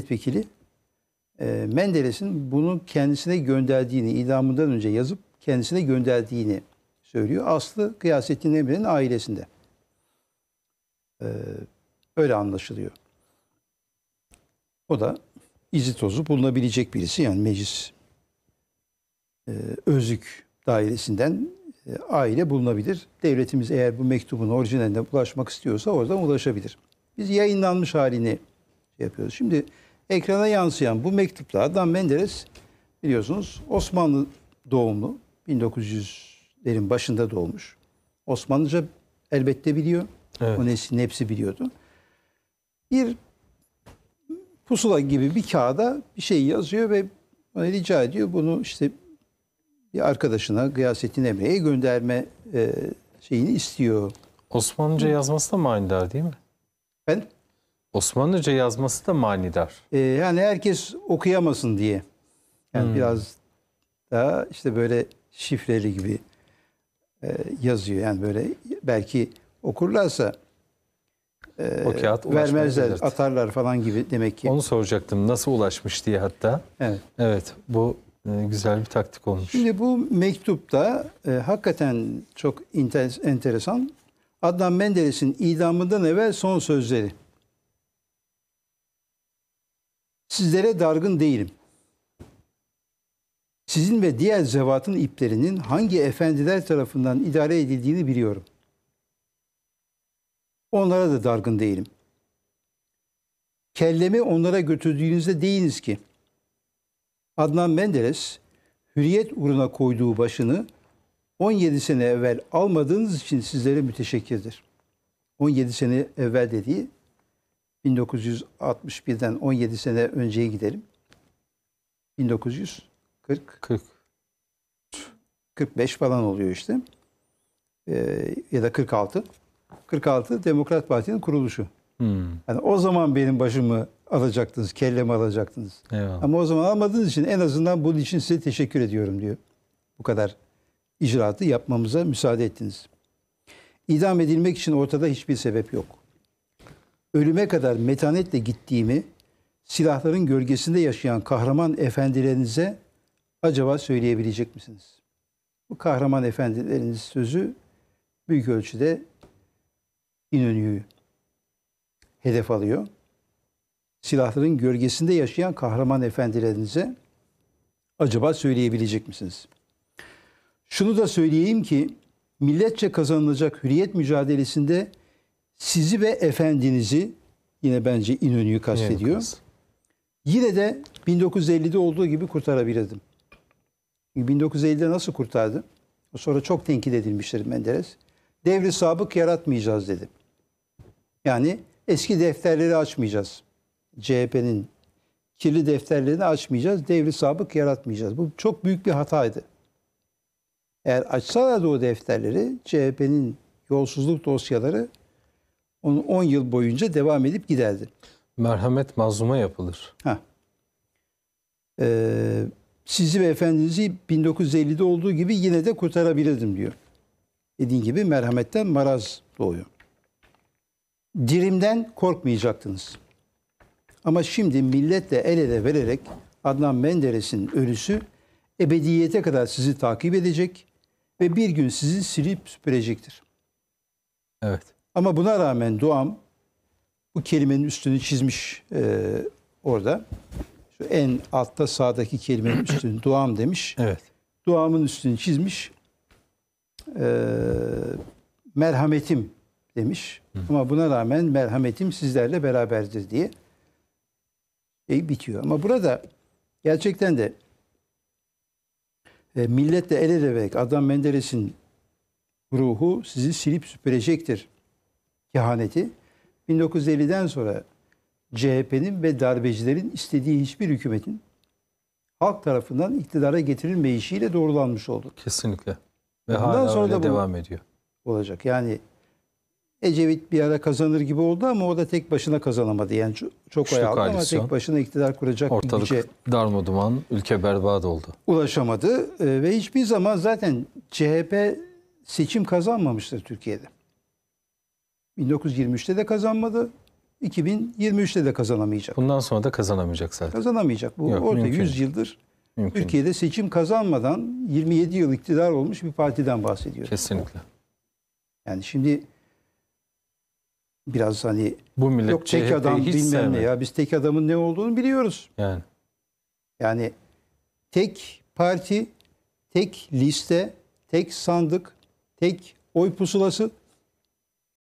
milletvekili e, Menderes'in bunu kendisine gönderdiğini, idamından önce yazıp kendisine gönderdiğini söylüyor. Aslı Kıyasettin Emre'nin ailesinde. E, öyle anlaşılıyor. O da izi tozu bulunabilecek birisi. Yani meclis e, özlük dairesinden e, aile bulunabilir. Devletimiz eğer bu mektubun orijinaline ulaşmak istiyorsa oradan ulaşabilir. Biz yayınlanmış halini şey yapıyoruz. Şimdi ekrana yansıyan bu mektupla Adnan Menderes biliyorsunuz Osmanlı doğumlu. 1900'lerin başında doğmuş. Osmanlıca elbette biliyor. Evet. O neslin hepsi biliyordu. Bir pusula gibi bir kağıda bir şey yazıyor ve rica ediyor bunu işte bir arkadaşına Gıyasettin Emre'ye gönderme e, şeyini istiyor. Osmanlıca yazması da manidar değil mi? Ben Osmanlıca yazması da manidar. Ee, yani herkes okuyamasın diye. Yani hmm. biraz daha işte böyle şifreli gibi e, yazıyor. Yani böyle belki okurlarsa e, o kağıt vermezler, atarlar falan gibi demek ki. Onu soracaktım. Nasıl ulaşmış diye hatta. Evet. Evet. Bu e, güzel bir taktik olmuş. Şimdi bu mektupta e, hakikaten çok enteresan. Adnan Menderes'in idamından evvel son sözleri. Sizlere dargın değilim. Sizin ve diğer zevatın iplerinin hangi efendiler tarafından idare edildiğini biliyorum. Onlara da dargın değilim. Kellemi onlara götürdüğünüzde değiniz ki. Adnan Menderes, hürriyet uğruna koyduğu başını 17 sene evvel almadığınız için sizlere müteşekkirdir. 17 sene evvel dediği 1961'den 17 sene önceye gidelim. 1940 40 45 falan oluyor işte. Ee, ya da 46. 46 Demokrat Parti'nin kuruluşu. Hmm. Yani o zaman benim başımı alacaktınız, kellemi alacaktınız. Eyvallah. Ama o zaman almadığınız için en azından bunun için size teşekkür ediyorum diyor. Bu kadar icraatı yapmamıza müsaade ettiniz. İdam edilmek için ortada hiçbir sebep yok ölüme kadar metanetle gittiğimi silahların gölgesinde yaşayan kahraman efendilerinize acaba söyleyebilecek misiniz? Bu kahraman efendileriniz sözü büyük ölçüde İnönü'yü hedef alıyor. Silahların gölgesinde yaşayan kahraman efendilerinize acaba söyleyebilecek misiniz? Şunu da söyleyeyim ki milletçe kazanılacak hürriyet mücadelesinde sizi ve efendinizi yine bence İnönü'yü kastediyor. yine de 1950'de olduğu gibi kurtarabilirdim. 1950'de nasıl kurtardı? Sonra çok tenkit edilmiştir Menderes. Devri sabık yaratmayacağız dedi. Yani eski defterleri açmayacağız. CHP'nin kirli defterlerini açmayacağız. Devri sabık yaratmayacağız. Bu çok büyük bir hataydı. Eğer açsalardı o defterleri CHP'nin yolsuzluk dosyaları 10 yıl boyunca devam edip giderdi. Merhamet mazluma yapılır. Ha. Ee, sizi ve efendinizi 1950'de olduğu gibi yine de kurtarabilirdim diyor. Dediğin gibi merhametten maraz doğuyor. Dirimden korkmayacaktınız. Ama şimdi milletle el ele vererek Adnan Menderes'in ölüsü ebediyete kadar sizi takip edecek ve bir gün sizi silip süpürecektir. Evet. Ama buna rağmen duam, bu kelimenin üstünü çizmiş e, orada. Şu en altta sağdaki kelimenin üstünü duam demiş. Evet. Duamın üstünü çizmiş. E, merhametim demiş. Hı. Ama buna rağmen merhametim sizlerle beraberdir diye e, bitiyor. Ama burada gerçekten de e, milletle el ele vererek Adam Menderes'in ruhu sizi silip süpürecektir kehaneti 1950'den sonra CHP'nin ve darbecilerin istediği hiçbir hükümetin halk tarafından iktidara getirilmeyişiyle doğrulanmış oldu. Kesinlikle. Ve Ondan hala sonra da devam ediyor. Olacak. Yani Ecevit bir ara kazanır gibi oldu ama o da tek başına kazanamadı. Yani çok ayağı aldı ama tek başına iktidar kuracak Ortalık güce darmaduman, ülke berbat oldu. Ulaşamadı e, ve hiçbir zaman zaten CHP seçim kazanmamıştır Türkiye'de. 1923'te de kazanmadı. 2023'te de kazanamayacak. Bundan sonra da kazanamayacak zaten. Kazanamayacak. Bu Yok, orada mümkün. 100 yıldır mümkün. Türkiye'de seçim kazanmadan 27 yıl iktidar olmuş bir partiden bahsediyoruz. Kesinlikle. Yani şimdi biraz hani bu millet yok tek CHP'yi adam bilmem ne ya biz tek adamın ne olduğunu biliyoruz. Yani yani tek parti, tek liste, tek sandık, tek oy pusulası